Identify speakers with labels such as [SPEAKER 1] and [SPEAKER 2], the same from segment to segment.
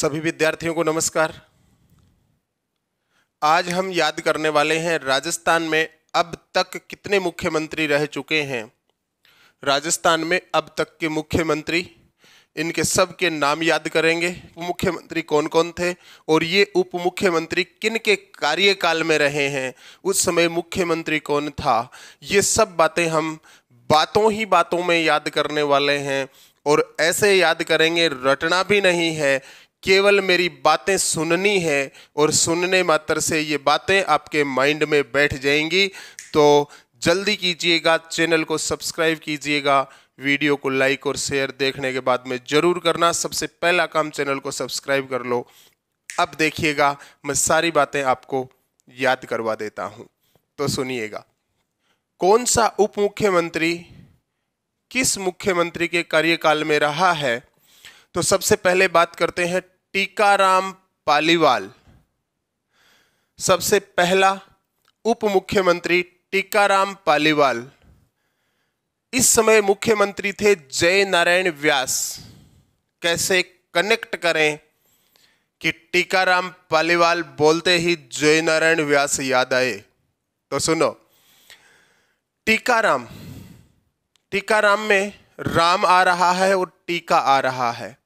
[SPEAKER 1] सभी विद्यार्थियों को नमस्कार आज हम याद करने वाले हैं राजस्थान में अब तक कितने मुख्यमंत्री रह चुके हैं राजस्थान में अब तक के मुख्यमंत्री इनके सब के नाम याद करेंगे मुख्यमंत्री कौन कौन थे और ये उप मुख्यमंत्री किन के कार्यकाल में रहे हैं उस समय मुख्यमंत्री कौन था ये सब बातें हम बातों ही बातों में याद करने वाले हैं और ऐसे याद करेंगे रटना भी नहीं है केवल मेरी बातें सुननी है और सुनने मात्र से ये बातें आपके माइंड में बैठ जाएंगी तो जल्दी कीजिएगा चैनल को सब्सक्राइब कीजिएगा वीडियो को लाइक और शेयर देखने के बाद में ज़रूर करना सबसे पहला काम चैनल को सब्सक्राइब कर लो अब देखिएगा मैं सारी बातें आपको याद करवा देता हूँ तो सुनिएगा कौन सा उप मुख्यमंत्री किस मुख्यमंत्री के कार्यकाल में रहा है तो सबसे पहले बात करते हैं टीकाराम पालीवाल सबसे पहला उप मुख्यमंत्री टीकाराम पालीवाल इस समय मुख्यमंत्री थे जय नारायण व्यास कैसे कनेक्ट करें कि टीकाराम पालीवाल बोलते ही जय नारायण व्यास याद आए तो सुनो टीकाराम टीकाराम में राम आ रहा है और टीका आ रहा है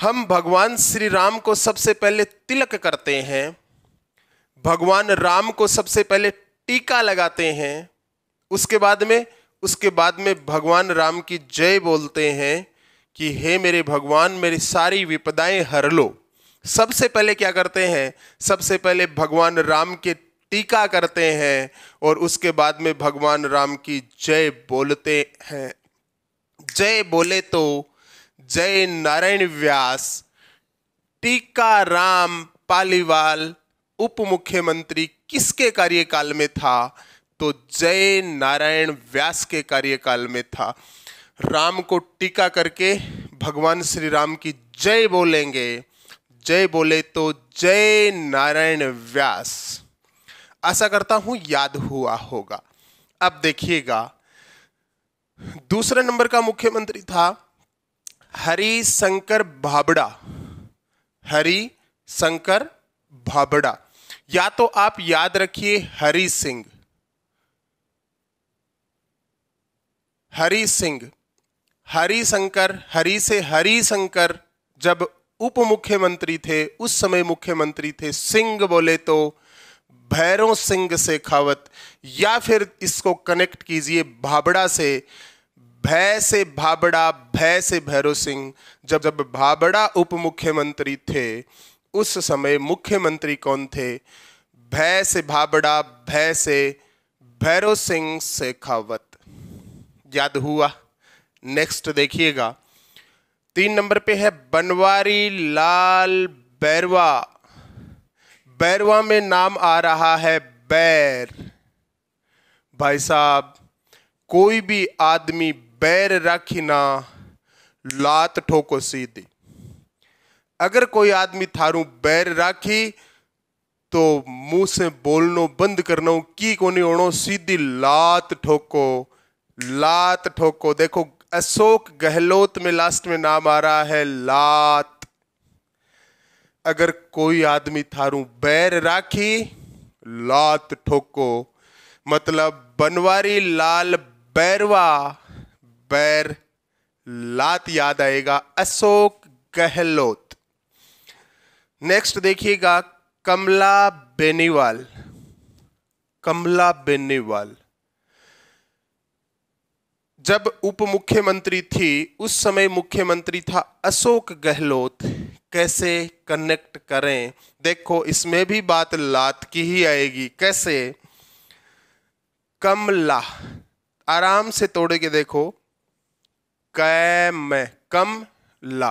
[SPEAKER 1] हम भगवान श्री राम को सबसे पहले तिलक करते हैं भगवान राम को सबसे पहले टीका लगाते हैं उसके बाद में उसके बाद में भगवान राम की जय बोलते हैं कि हे मेरे भगवान मेरी सारी विपदाएं हर लो सबसे पहले क्या करते हैं सबसे पहले भगवान राम के टीका करते हैं और उसके बाद में भगवान राम की जय बोलते हैं जय बोले तो जय नारायण व्यास टीका राम पालीवाल उप मुख्यमंत्री किसके कार्यकाल में था तो जय नारायण व्यास के कार्यकाल में था राम को टीका करके भगवान श्री राम की जय बोलेंगे जय बोले तो जय नारायण व्यास आशा करता हूं याद हुआ होगा अब देखिएगा दूसरे नंबर का मुख्यमंत्री था हरि शंकर भाबड़ा हरि शंकर भाबड़ा या तो आप याद रखिए हरि सिंह हरि सिंह हरि शंकर हरि से हरि शंकर जब उप मुख्यमंत्री थे उस समय मुख्यमंत्री थे सिंह बोले तो भैरों सिंह शेखावत या फिर इसको कनेक्ट कीजिए भाबड़ा से भय से भाबड़ा भय से भैरव सिंह जब जब भाबड़ा उप मुख्यमंत्री थे उस समय मुख्यमंत्री कौन थे भय से भाबड़ा भय से भैरव सिंह शेखावत याद हुआ नेक्स्ट देखिएगा तीन नंबर पे है बनवारी लाल बैरवा बैरवा में नाम आ रहा है बैर भाई साहब कोई भी आदमी बैर राखी ना लात ठोको सीधी अगर कोई आदमी थारू बैर राखी तो मुंह से बोलनो बंद करना की कोनी होनो सीधी लात ठोको लात ठोको देखो अशोक गहलोत में लास्ट में नाम आ रहा है लात अगर कोई आदमी थारू बैर राखी लात ठोको मतलब बनवारी लाल बैरवा पैर लात याद आएगा अशोक गहलोत नेक्स्ट देखिएगा कमला बेनीवाल कमला बेनीवाल जब उप मुख्यमंत्री थी उस समय मुख्यमंत्री था अशोक गहलोत कैसे कनेक्ट करें देखो इसमें भी बात लात की ही आएगी कैसे कमला आराम से तोड़े के देखो कैम कम ला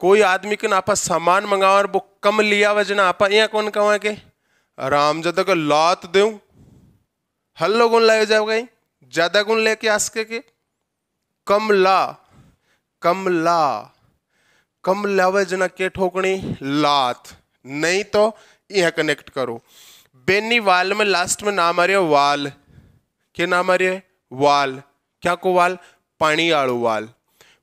[SPEAKER 1] कोई आदमी के नापा सामान मंगाओ और वो कम लिया वजना आपा यहाँ कौन कहा के राम ज्यादा तो को लात दे हल्लो गुण लाए जाओ गई ज्यादा गुण लेके आस के कम ला कम ला कम लावे जना के ठोकनी लात नहीं तो यह कनेक्ट करो बेनी वाल में लास्ट में नाम आ रही है वाल क्या नाम आ रही है वाल क्या को वाल पानी आलो वाल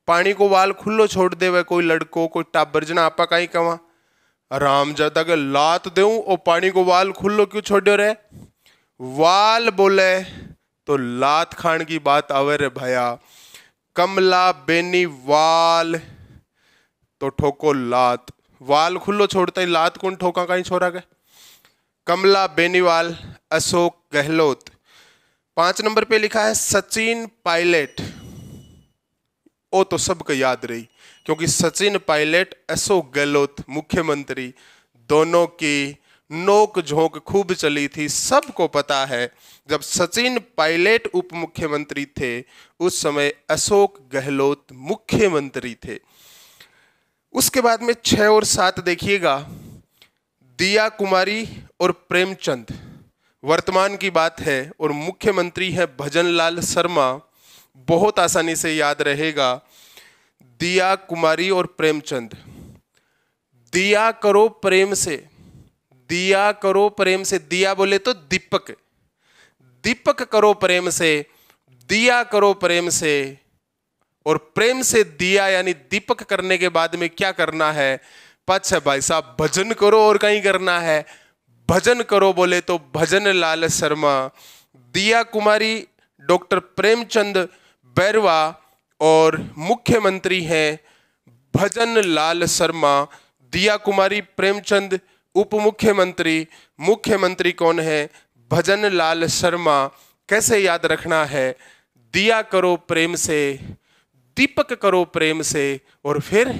[SPEAKER 1] पानी को वाल खुल्लो छोड़ दे कोई लड़को कोई टाबर जना आपा कहीं કવા राम जाता के लात दे पानी को वाल खुल्लो क्यों छोड़ो रे वाल बोले तो लात खान की बात आवे रे भया कमला बेनी वाल तो ठोको लात वाल खुल्लो छोड़ता ही लात कौन ठोका कहीं छोरा गया कमला बेनीवाल अशोक गहलोत पांच नंबर पे लिखा है सचिन पायलट वो तो सबको याद रही क्योंकि सचिन पायलट अशोक गहलोत मुख्यमंत्री दोनों की नोक झोंक खूब चली थी सबको पता है जब सचिन पायलट उप मुख्यमंत्री थे उस समय अशोक गहलोत मुख्यमंत्री थे उसके बाद में छह और सात देखिएगा दिया कुमारी और प्रेमचंद वर्तमान की बात है और मुख्यमंत्री है भजनलाल शर्मा बहुत आसानी से याद रहेगा दिया कुमारी और प्रेमचंद दिया करो प्रेम से दिया करो प्रेम से दिया बोले तो दीपक दीपक करो प्रेम से दिया करो प्रेम से और प्रेम से दिया यानी दीपक करने के बाद में क्या करना है पक्ष भाई साहब भजन करो और कहीं करना है भजन करो बोले तो भजन लाल शर्मा दिया कुमारी डॉक्टर प्रेमचंद बैरवा और मुख्यमंत्री हैं भजन लाल शर्मा दिया कुमारी प्रेमचंद उप मुख्यमंत्री मुख्यमंत्री कौन है भजन लाल शर्मा कैसे याद रखना है दिया करो प्रेम से दीपक करो प्रेम से और फिर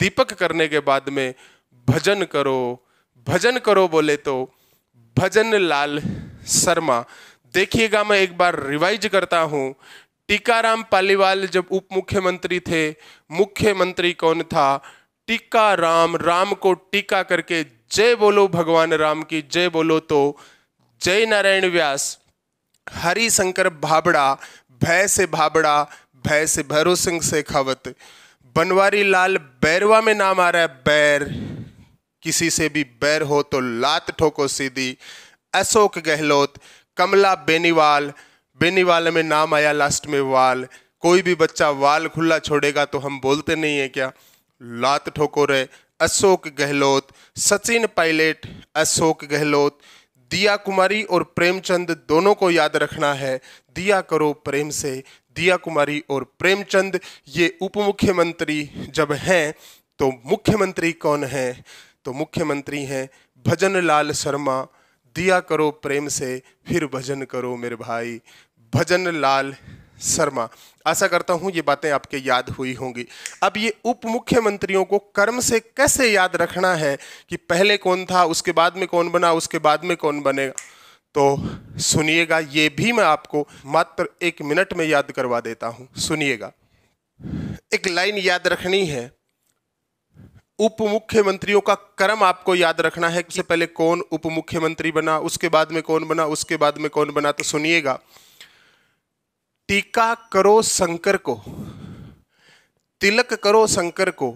[SPEAKER 1] दीपक करने के बाद में भजन करो भजन करो बोले तो भजन लाल शर्मा देखिएगा मैं एक बार रिवाइज करता हूँ टीकाराम पालीवाल जब उप मुख्यमंत्री थे मुख्यमंत्री कौन था टीका राम राम को टीका करके जय बोलो भगवान राम की जय बोलो तो जय नारायण व्यास हरि शंकर भाबड़ा भय से भाबड़ा भय से भैरव सिंह शेखावत बनवारी लाल बैरवा में नाम आ रहा है बैर किसी से भी बैर हो तो लात ठोको सीधी अशोक गहलोत कमला बेनीवाल बेनी वाले में नाम आया लास्ट में वाल कोई भी बच्चा वाल खुला छोड़ेगा तो हम बोलते नहीं है क्या लात ठोको रहे अशोक गहलोत सचिन पायलट अशोक गहलोत दिया कुमारी और प्रेमचंद दोनों को याद रखना है दिया करो प्रेम से दिया कुमारी और प्रेमचंद ये उप मुख्यमंत्री जब हैं तो मुख्यमंत्री कौन हैं तो मुख्यमंत्री हैं भजन लाल शर्मा दिया करो प्रेम से फिर भजन करो मेरे भाई भजन लाल शर्मा आशा करता हूं ये बातें आपके याद हुई होंगी अब ये उप मुख्यमंत्रियों को कर्म से कैसे याद रखना है कि पहले कौन था उसके बाद में कौन बना उसके बाद में कौन बनेगा तो सुनिएगा ये भी मैं आपको मात्र एक मिनट में याद करवा देता हूं सुनिएगा एक लाइन याद रखनी है उप मुख्यमंत्रियों का क्रम आपको याद रखना है सबसे पहले कौन उप मुख्यमंत्री बना उसके बाद में कौन बना उसके बाद में कौन बना तो सुनिएगा टीका करो शंकर को तिलक करो शंकर को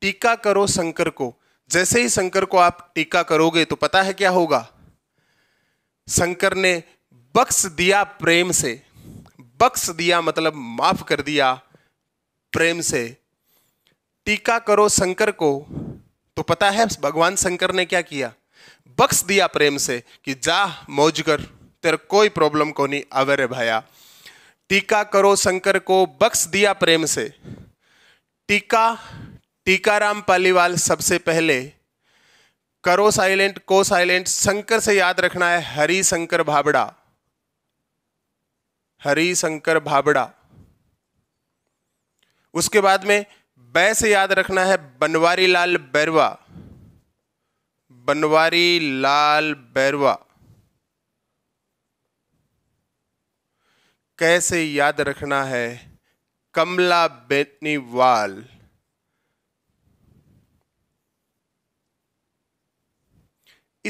[SPEAKER 1] टीका करो शंकर को जैसे ही शंकर को आप टीका करोगे तो पता है क्या होगा शंकर ने बक्स दिया प्रेम से बक्स दिया मतलब माफ कर दिया प्रेम से टीका करो शंकर को तो पता है भगवान शंकर ने क्या किया बक्स दिया प्रेम से कि जा मौज कर तेरा कोई प्रॉब्लम को नहीं आवे रे भाया टीका करो शंकर को बक्स दिया प्रेम से टीका टीकाराम पालीवाल सबसे पहले करो साइलेंट को साइलेंट शंकर से याद रखना है हरि शंकर भाबड़ा हरि शंकर भाबड़ा उसके बाद में बै से याद रखना है बनवारी लाल बैरवा बनवारी लाल बैरवा कैसे याद रखना है कमला बेनीवाल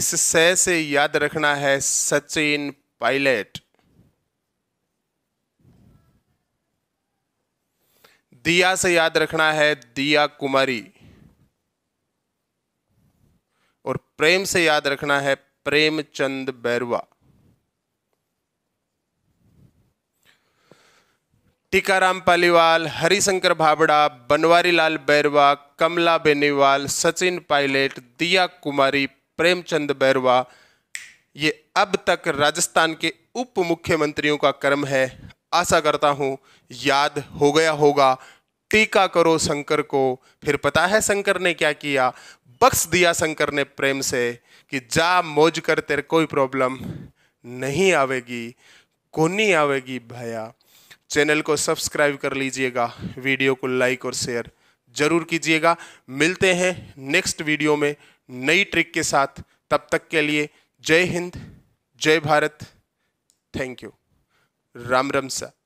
[SPEAKER 1] इस सह से याद रखना है सचिन पायलट दिया से याद रखना है दिया कुमारी और प्रेम से याद रखना है प्रेमचंद बैरवा टीकाराम पालीवाल हरिशंकर भाबड़ा बनवारी लाल बैरवा कमला बेनीवाल सचिन पायलट दिया कुमारी प्रेमचंद बैरवा ये अब तक राजस्थान के उप मुख्यमंत्रियों का क्रम है आशा करता हूँ याद हो गया होगा टीका करो शंकर को फिर पता है शंकर ने क्या किया बख्श दिया शंकर ने प्रेम से कि जा मौज कर तेरे कोई प्रॉब्लम नहीं आवेगी कोनी आवेगी भैया चैनल को सब्सक्राइब कर लीजिएगा वीडियो को लाइक और शेयर जरूर कीजिएगा मिलते हैं नेक्स्ट वीडियो में नई ट्रिक के साथ तब तक के लिए जय हिंद जय भारत थैंक यू राम सा